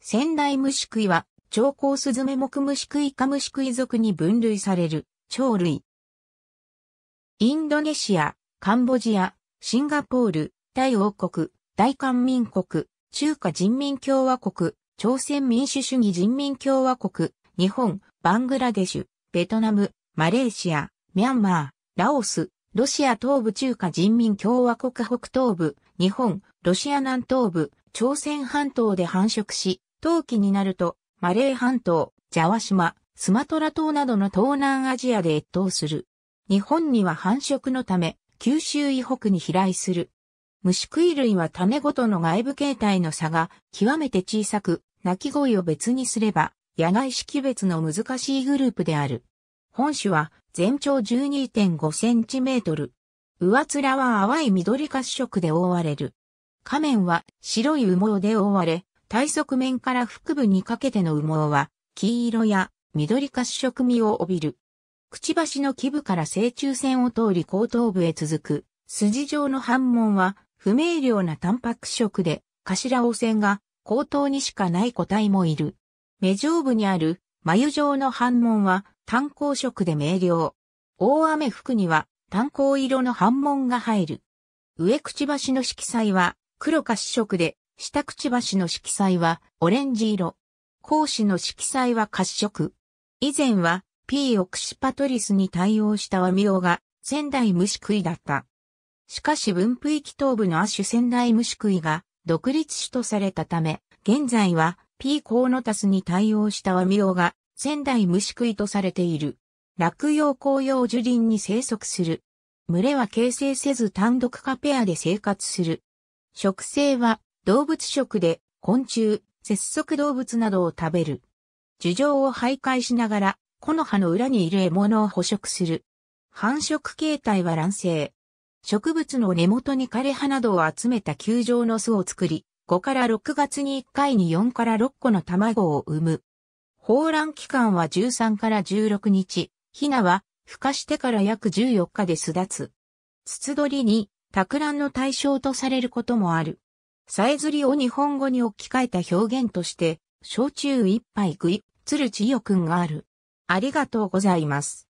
仙台虫食いは、長江スズメ目虫食いか虫食い属に分類される、鳥類。インドネシア、カンボジア、シンガポール、大王国、大韓民国、中華人民共和国、朝鮮民主主義人民共和国、日本、バングラデシュ、ベトナム、マレーシア、ミャンマー、ラオス、ロシア東部中華人民共和国北東部、日本、ロシア南東部、朝鮮半島で繁殖し、冬季になると、マレー半島、ジャワ島、スマトラ島などの東南アジアで越冬する。日本には繁殖のため、九州以北に飛来する。虫食い類は種ごとの外部形態の差が極めて小さく、鳴き声を別にすれば、野外識別の難しいグループである。本種は全長12.5センチメートル。上面は淡い緑褐色で覆われる。仮面は白い羽毛で覆われ、体側面から腹部にかけての羽毛は、黄色や緑褐色味を帯びる。くちばしの基部から正中線を通り後頭部へ続く、筋状の反紋は、不明瞭なタンパク色で、頭汚染が後頭にしかない個体もいる。目上部にある眉状の反紋は炭鉱色で明瞭。大雨服には炭鉱色の反紋が入る。上くちばしの色彩は黒褐色で下くちばしの色彩はオレンジ色。講師の色彩は褐色。以前は P オクシパトリスに対応したワミオが仙台虫食いだった。しかし分布域東部の亜種仙台虫食いが独立種とされたため、現在は P コーノタスに対応したワミオが仙台虫食いとされている。落葉紅葉樹林に生息する。群れは形成せず単独化ペアで生活する。植生は動物食で昆虫、節足動物などを食べる。樹状を徘徊しながら、木の葉の裏にいる獲物を捕食する。繁殖形態は卵生。植物の根元に枯れ葉などを集めた球状の巣を作り、5から6月に1回に4から6個の卵を産む。放卵期間は13から16日、ヒナは孵化してから約14日で巣立つ。筒取りに、托卵の対象とされることもある。さえずりを日本語に置き換えた表現として、焼酎一杯食い、鶴千代くんがある。ありがとうございます。